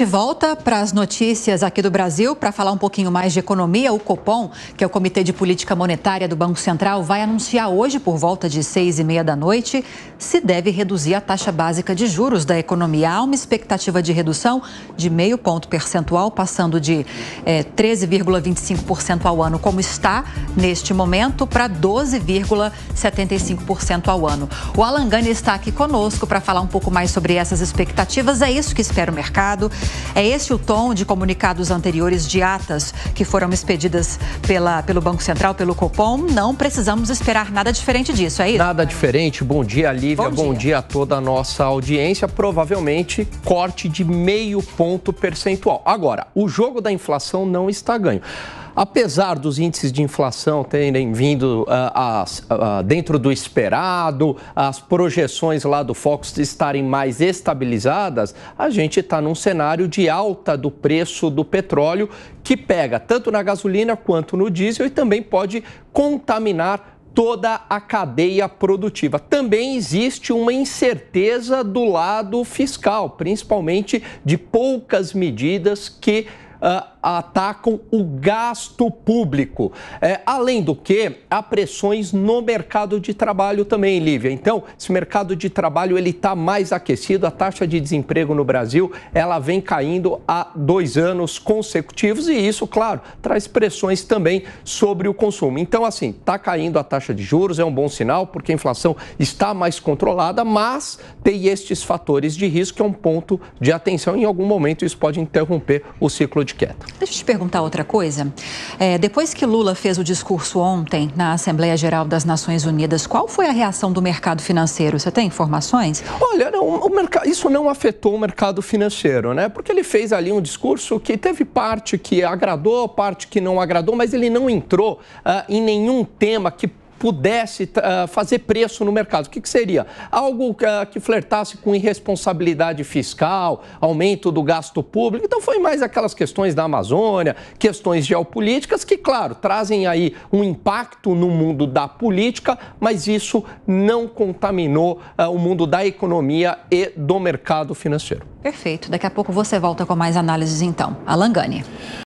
gente volta para as notícias aqui do Brasil para falar um pouquinho mais de economia. O Copom, que é o Comitê de Política Monetária do Banco Central, vai anunciar hoje por volta de seis e meia da noite se deve reduzir a taxa básica de juros da economia. Há uma expectativa de redução de meio ponto percentual, passando de é, eh, 13,25% ao ano, como está neste momento, para 12,75% ao ano. O alangani está aqui conosco para falar um pouco mais sobre essas expectativas. É isso que espera o mercado. É esse o tom de comunicados anteriores de atas que foram expedidas pela, pelo Banco Central, pelo Copom. Não precisamos esperar nada diferente disso, é isso? Nada diferente. Bom dia, Lívia. Bom, Bom dia. dia a toda a nossa audiência. Provavelmente corte de meio ponto percentual. Agora, o jogo da inflação não está ganho apesar dos índices de inflação terem vindo ah, ah, dentro do esperado, as projeções lá do Fox estarem mais estabilizadas, a gente está num cenário de alta do preço do petróleo, que pega tanto na gasolina quanto no diesel e também pode contaminar toda a cadeia produtiva. Também existe uma incerteza do lado fiscal, principalmente de poucas medidas que. Uh, atacam o gasto público. É, além do que, há pressões no mercado de trabalho também, Lívia. Então, esse mercado de trabalho ele está mais aquecido, a taxa de desemprego no Brasil ela vem caindo há dois anos consecutivos e isso, claro, traz pressões também sobre o consumo. Então, assim, está caindo a taxa de juros é um bom sinal porque a inflação está mais controlada, mas tem estes fatores de risco que é um ponto de atenção. Em algum momento isso pode interromper o ciclo de queda. Deixa eu te perguntar outra coisa. É, depois que Lula fez o discurso ontem na Assembleia Geral das Nações Unidas, qual foi a reação do mercado financeiro? Você tem informações? Olha, não, o mercado, isso não afetou o mercado financeiro, né? Porque ele fez ali um discurso que teve parte que agradou, parte que não agradou, mas ele não entrou uh, em nenhum tema que pudesse uh, fazer preço no mercado. O que, que seria? Algo uh, que flertasse com irresponsabilidade fiscal, aumento do gasto público. Então, foi mais aquelas questões da Amazônia, questões geopolíticas, que, claro, trazem aí um impacto no mundo da política, mas isso não contaminou uh, o mundo da economia e do mercado financeiro. Perfeito. Daqui a pouco você volta com mais análises, então. Alangani.